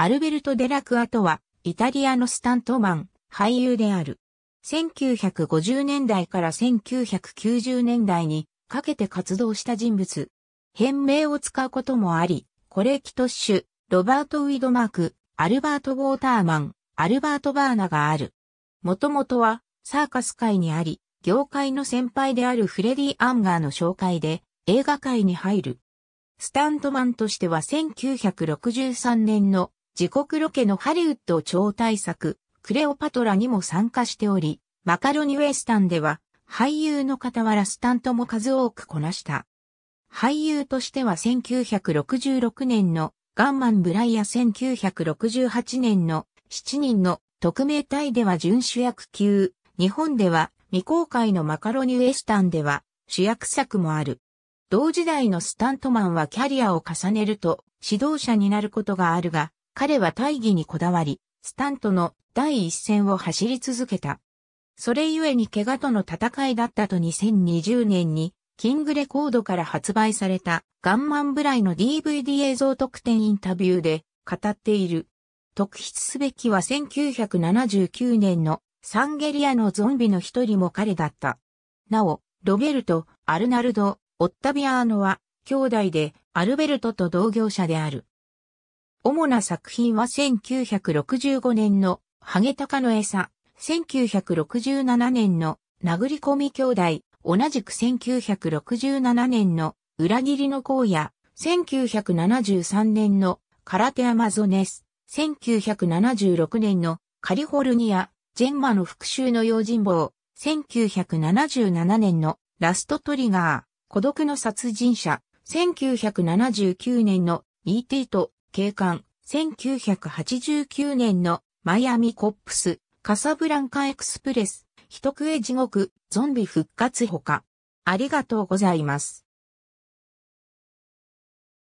アルベルト・デラクアとは、イタリアのスタントマン、俳優である。1950年代から1990年代にかけて活動した人物。変名を使うこともあり、コレキトッシュ、ロバート・ウィドマーク、アルバート・ウォーターマン、アルバート・バーナがある。もともとは、サーカス界にあり、業界の先輩であるフレディ・アンガーの紹介で、映画界に入る。スタントマンとしては1963年の自国ロケのハリウッド超大作、クレオパトラにも参加しており、マカロニウエスタンでは、俳優の傍らスタントも数多くこなした。俳優としては1966年のガンマン・ブライや1968年の7人の特命隊では準主役級、日本では未公開のマカロニウエスタンでは主役作もある。同時代のスタントマンはキャリアを重ねると指導者になることがあるが、彼は大義にこだわり、スタントの第一線を走り続けた。それゆえに怪我との戦いだったと2020年に、キングレコードから発売されたガンマンブライの DVD 映像特典インタビューで語っている。特筆すべきは1979年のサンゲリアのゾンビの一人も彼だった。なお、ロベルト、アルナルド、オッタビアーノは兄弟でアルベルトと同業者である。主な作品は1965年のハゲタカの餌、1967年の殴り込み兄弟、同じく1967年の裏切りの荒野、1973年の空手アマゾネス、1976年のカリフォルニア、ジェンマの復讐の用心棒、1977年のラストトリガー、孤独の殺人者、1979年の E.T. と警官、1989年のマイアミコップス、カサブランカエクスプレス、人食え地獄、ゾンビ復活ほか。ありがとうございます。